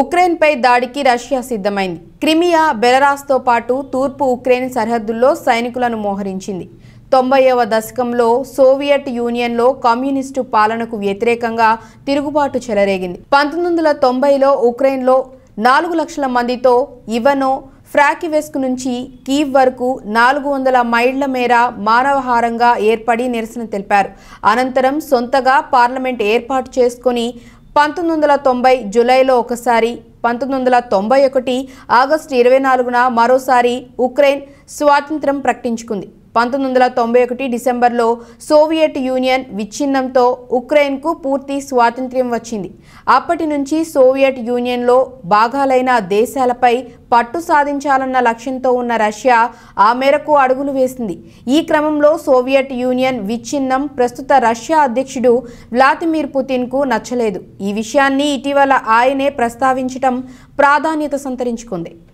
ఉక్రెయిన్పై దాడికి రష్యా సిద్ధమైంది క్రిమియా బెలరాస్తో పాటు తూర్పు ఉక్రెయిన్ సరిహద్దుల్లో సైనికులను మోహరించింది తొంభైవ దశకంలో సోవియట్ యూనియన్లో కమ్యూనిస్టు పాలనకు వ్యతిరేకంగా తిరుగుబాటు చెలరేగింది పంతొమ్మిది వందల తొంభైలో ఉక్రెయిన్లో నాలుగు లక్షల మందితో ఇవనో ఫ్రాకివెస్క్ నుంచి కీవ్ వరకు నాలుగు వందల మైళ్ల మేర మానవహారంగా ఏర్పడి నిరసన తెలిపారు అనంతరం సొంతగా పార్లమెంట్ ఏర్పాటు చేసుకుని పంతొమ్మిది వందల తొంభై జులైలో ఒకసారి పంతొమ్మిది వందల తొంభై ఒకటి ఆగస్టు ఇరవై నాలుగున మరోసారి ఉక్రెయిన్ స్వాతంత్రం ప్రకటించుకుంది పంతొమ్మిది వందల తొంభై ఒకటి డిసెంబర్లో సోవియట్ యూనియన్ విచ్ఛిన్నంతో ఉక్రెయిన్కు పూర్తి స్వాతంత్ర్యం వచ్చింది అప్పటి నుంచి సోవియట్ యూనియన్లో భాగాలైన దేశాలపై పట్టు సాధించాలన్న లక్ష్యంతో ఉన్న రష్యా ఆ మేరకు అడుగులు వేసింది ఈ క్రమంలో సోవియట్ యూనియన్ విచ్ఛిన్నం ప్రస్తుత రష్యా అధ్యక్షుడు వ్లాదిమిర్ పుతిన్కు నచ్చలేదు ఈ విషయాన్ని ఇటీవల ఆయనే ప్రస్తావించటం ప్రాధాన్యత సంతరించుకుంది